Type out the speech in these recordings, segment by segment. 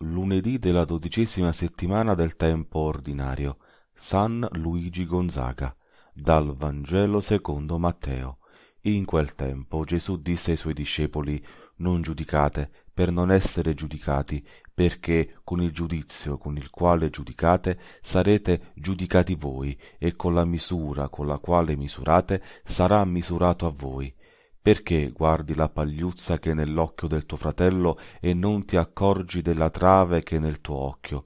lunedì della dodicesima settimana del tempo ordinario, San Luigi Gonzaga, dal Vangelo secondo Matteo. In quel tempo Gesù disse ai suoi discepoli, Non giudicate, per non essere giudicati, perché con il giudizio con il quale giudicate sarete giudicati voi, e con la misura con la quale misurate sarà misurato a voi perché guardi la pagliuzza che è nell'occhio del tuo fratello e non ti accorgi della trave che è nel tuo occhio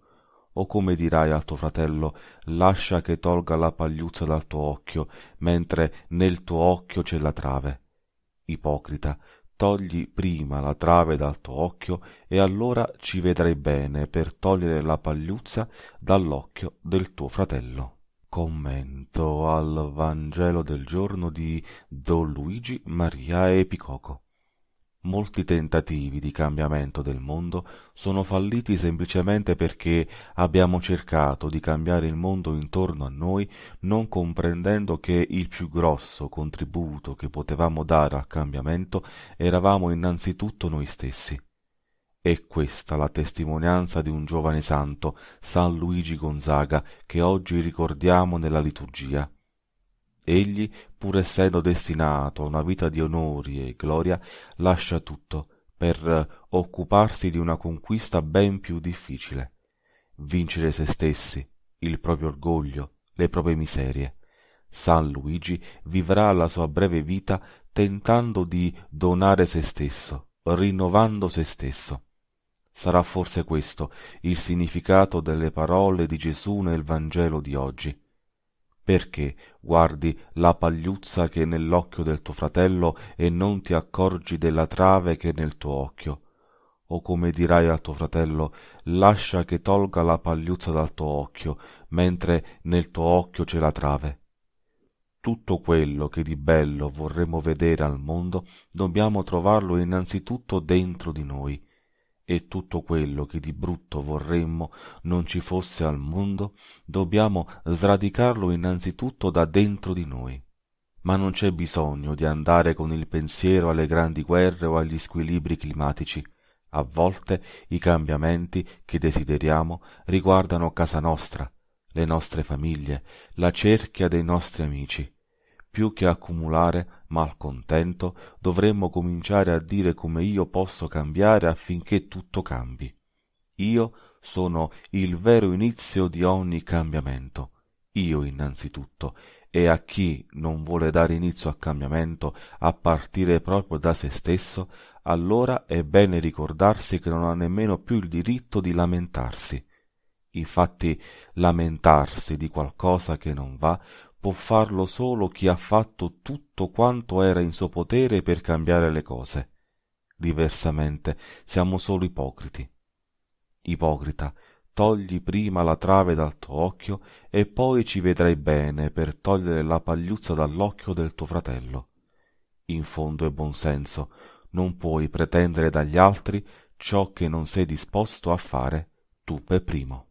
o come dirai al tuo fratello lascia che tolga la pagliuzza dal tuo occhio mentre nel tuo occhio c'è la trave ipocrita togli prima la trave dal tuo occhio e allora ci vedrai bene per togliere la pagliuzza dall'occhio del tuo fratello Commento al Vangelo del giorno di Don Luigi Maria Epicoco. Molti tentativi di cambiamento del mondo sono falliti semplicemente perché abbiamo cercato di cambiare il mondo intorno a noi non comprendendo che il più grosso contributo che potevamo dare al cambiamento eravamo innanzitutto noi stessi. È questa la testimonianza di un giovane santo, san Luigi Gonzaga, che oggi ricordiamo nella liturgia. Egli, pur essendo destinato a una vita di onori e gloria, lascia tutto per occuparsi di una conquista ben più difficile, vincere se stessi, il proprio orgoglio, le proprie miserie. San Luigi vivrà la sua breve vita tentando di donare se stesso, rinnovando se stesso. Sarà forse questo il significato delle parole di Gesù nel Vangelo di oggi. Perché guardi la pagliuzza che è nell'occhio del tuo fratello e non ti accorgi della trave che è nel tuo occhio? O come dirai al tuo fratello, lascia che tolga la pagliuzza dal tuo occhio, mentre nel tuo occhio c'è la trave. Tutto quello che di bello vorremmo vedere al mondo dobbiamo trovarlo innanzitutto dentro di noi, e tutto quello che di brutto vorremmo non ci fosse al mondo, dobbiamo sradicarlo innanzitutto da dentro di noi. Ma non c'è bisogno di andare con il pensiero alle grandi guerre o agli squilibri climatici. A volte i cambiamenti che desideriamo riguardano casa nostra, le nostre famiglie, la cerchia dei nostri amici più che accumulare malcontento dovremmo cominciare a dire come io posso cambiare affinché tutto cambi io sono il vero inizio di ogni cambiamento io innanzitutto e a chi non vuole dare inizio al cambiamento a partire proprio da se stesso allora è bene ricordarsi che non ha nemmeno più il diritto di lamentarsi infatti lamentarsi di qualcosa che non va può farlo solo chi ha fatto tutto quanto era in suo potere per cambiare le cose. Diversamente siamo solo ipocriti. Ipocrita, togli prima la trave dal tuo occhio e poi ci vedrai bene per togliere la pagliuzza dall'occhio del tuo fratello. In fondo è buon senso, non puoi pretendere dagli altri ciò che non sei disposto a fare tu per primo.